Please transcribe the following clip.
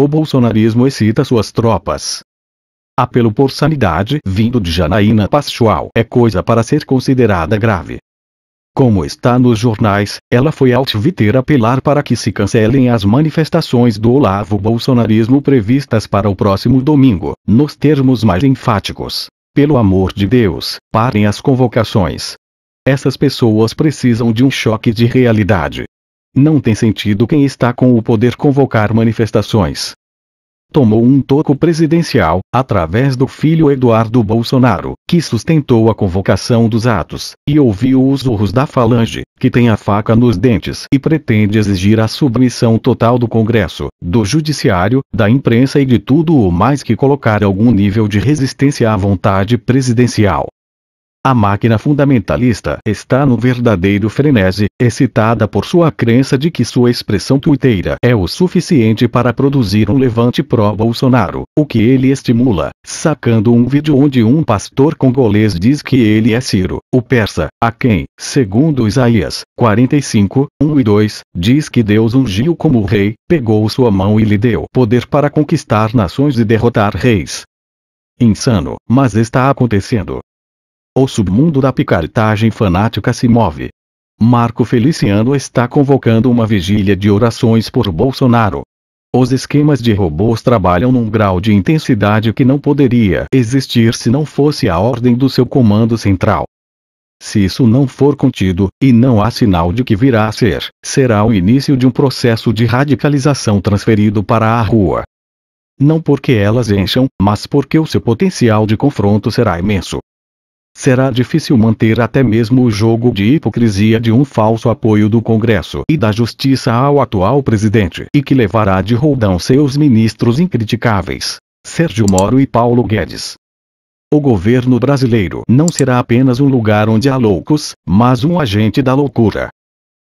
O bolsonarismo excita suas tropas. Apelo por sanidade vindo de Janaína Pascoal é coisa para ser considerada grave. Como está nos jornais, ela foi ao Twitter apelar para que se cancelem as manifestações do Olavo bolsonarismo previstas para o próximo domingo, nos termos mais enfáticos. Pelo amor de Deus, parem as convocações. Essas pessoas precisam de um choque de realidade. Não tem sentido quem está com o poder convocar manifestações. Tomou um toco presidencial, através do filho Eduardo Bolsonaro, que sustentou a convocação dos atos, e ouviu os urros da Falange, que tem a faca nos dentes e pretende exigir a submissão total do Congresso, do Judiciário, da imprensa e de tudo o mais que colocar algum nível de resistência à vontade presidencial. A máquina fundamentalista está no verdadeiro frenesi, excitada por sua crença de que sua expressão tuiteira é o suficiente para produzir um levante pró-Bolsonaro, o que ele estimula, sacando um vídeo onde um pastor congolês diz que ele é Ciro, o persa, a quem, segundo Isaías 45, 1 e 2, diz que Deus ungiu como rei, pegou sua mão e lhe deu poder para conquistar nações e derrotar reis. Insano, mas está acontecendo o submundo da picaretagem fanática se move. Marco Feliciano está convocando uma vigília de orações por Bolsonaro. Os esquemas de robôs trabalham num grau de intensidade que não poderia existir se não fosse a ordem do seu comando central. Se isso não for contido, e não há sinal de que virá a ser, será o início de um processo de radicalização transferido para a rua. Não porque elas encham, mas porque o seu potencial de confronto será imenso será difícil manter até mesmo o jogo de hipocrisia de um falso apoio do Congresso e da Justiça ao atual presidente e que levará de roldão seus ministros incriticáveis, Sérgio Moro e Paulo Guedes. O governo brasileiro não será apenas um lugar onde há loucos, mas um agente da loucura.